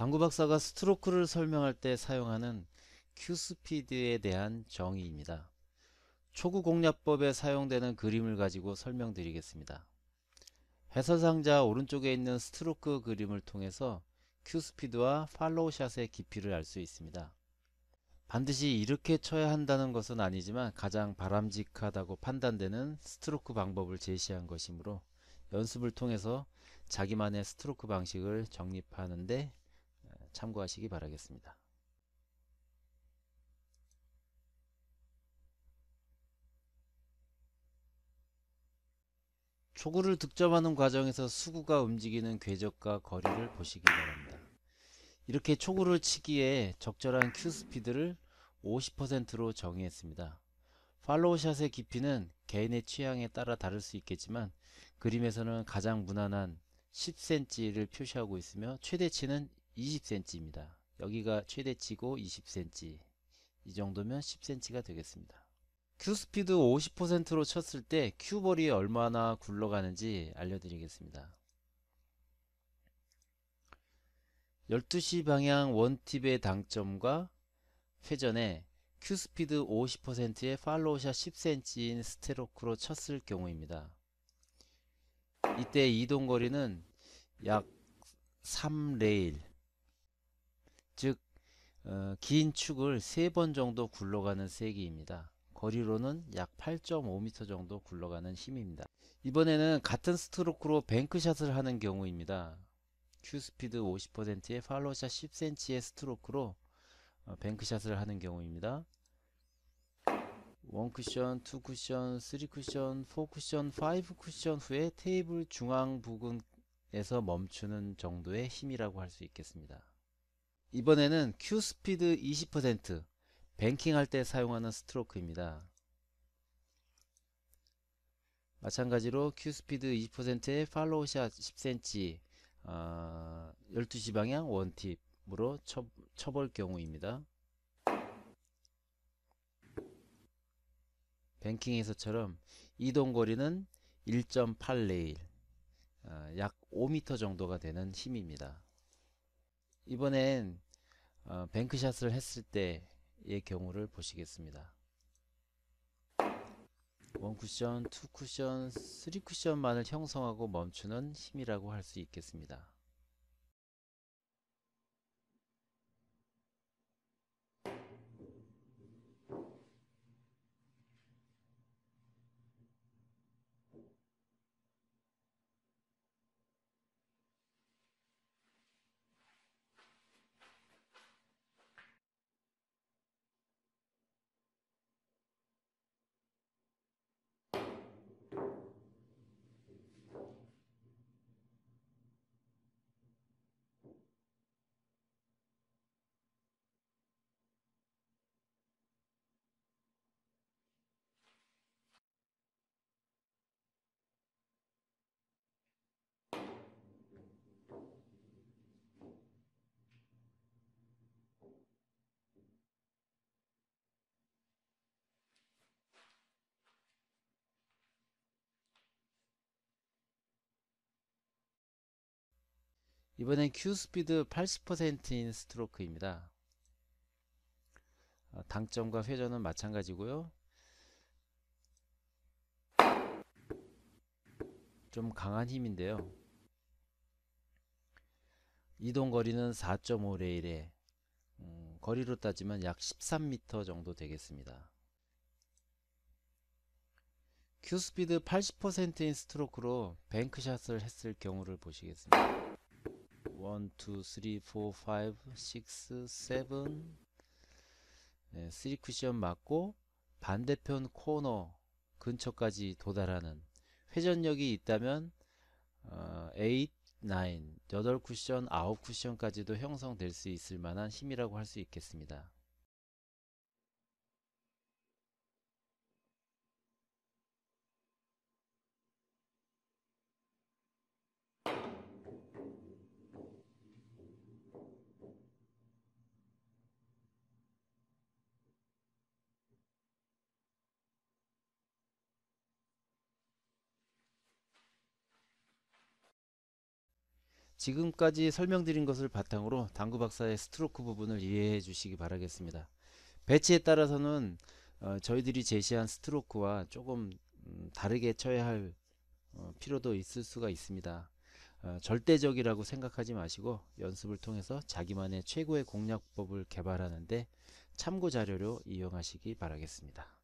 당구 박사가 스트로크를 설명할 때 사용하는 큐스피드에 대한 정의입니다. 초구 공략법에 사용되는 그림을 가지고 설명드리겠습니다. 해설 상자 오른쪽에 있는 스트로크 그림을 통해서 큐스피드와 팔로우샷의 깊이를 알 수 있습니다. 반드시 이렇게 쳐야 한다는 것은 아니지만 가장 바람직하다고 판단되는 스트로크 방법을 제시한 것이므로 연습을 통해서 자기만의 스트로크 방식을 정립하는데 참고하시기 바라겠습니다. 초구를 득점하는 과정에서 수구가 움직이는 궤적과 거리를 보시기 바랍니다. 이렇게 초구를 치기에 적절한 큐 스피드를 50%로 정의했습니다. 팔로우샷의 깊이는 개인의 취향에 따라 다를 수 있겠지만 그림에서는 가장 무난한 10cm를 표시하고 있으며 최대치는 20cm입니다. 여기가 최대치고 20cm 이 정도면 10cm가 되겠습니다. 큐스피드 50%로 쳤을 때 큐볼이 얼마나 굴러가는지 알려드리겠습니다. 12시 방향 원팁의 당점과 회전에 큐스피드 50%의 팔로우샷 10cm인 스테로크로 쳤을 경우입니다. 이때 이동거리는 약 3레일 어, 긴 축을 세번 정도 굴러가는 세기입니다. 거리로는 약 8.5m 정도 굴러가는 힘입니다. 이번에는 같은 스트로크로 뱅크샷을 하는 경우입니다. 큐스피드 50%에 팔로샷 10cm의 스트로크로 어, 뱅크샷을 하는 경우입니다. 원쿠션, 투쿠션, 쓰리쿠션, 포쿠션, 파이브쿠션 후에 테이블 중앙 부근에서 멈추는 정도의 힘이라고 할 수 있겠습니다. 이번에는 큐 스피드 20% 뱅킹 할 때 사용하는 스트로크입니다. 마찬가지로 큐 스피드 20%의 팔로우 샷 10cm 어, 12시 방향 원팁으로 쳐, 쳐볼 경우입니다. 뱅킹에서처럼 이동거리는 1.8레일 어, 약 5m 정도가 되는 힘입니다. 이번엔 어, 뱅크샷을 했을 때의 경우를 보시겠습니다. 원쿠션, 투쿠션, 쓰리쿠션만을 형성하고 멈추는 힘이라고 할 수 있겠습니다. 이번엔 Q스피드 80%인 스트로크입니다. 어, 당점과 회전은 마찬가지고요. 좀 강한 힘인데요. 이동거리는 4.5레일에 음, 거리로 따지면 약 13m 정도 되겠습니다. 큐스피드 80%인 스트로크로 뱅크샷을 했을 경우를 보시겠습니다. 1, 2, 3, 4, 5, 6, 7 네, 3쿠션 맞고 반대편 코너 근처까지 도달하는 회전력이 있다면 어, 8, 9, 8쿠션, 9쿠션까지도 형성될 수 있을 만한 힘이라고 할 수 있겠습니다. 지금까지 설명드린 것을 바탕으로 당구 박사의 스트로크 부분을 이해해 주시기 바라겠습니다. 배치에 따라서는 어, 저희들이 제시한 스트로크와 조금 음, 다르게 쳐야 할 어, 필요도 있을 수가 있습니다. 어, 절대적이라고 생각하지 마시고 연습을 통해서 자기만의 최고의 공략법을 개발하는데 참고 자료로 이용하시기 바라겠습니다.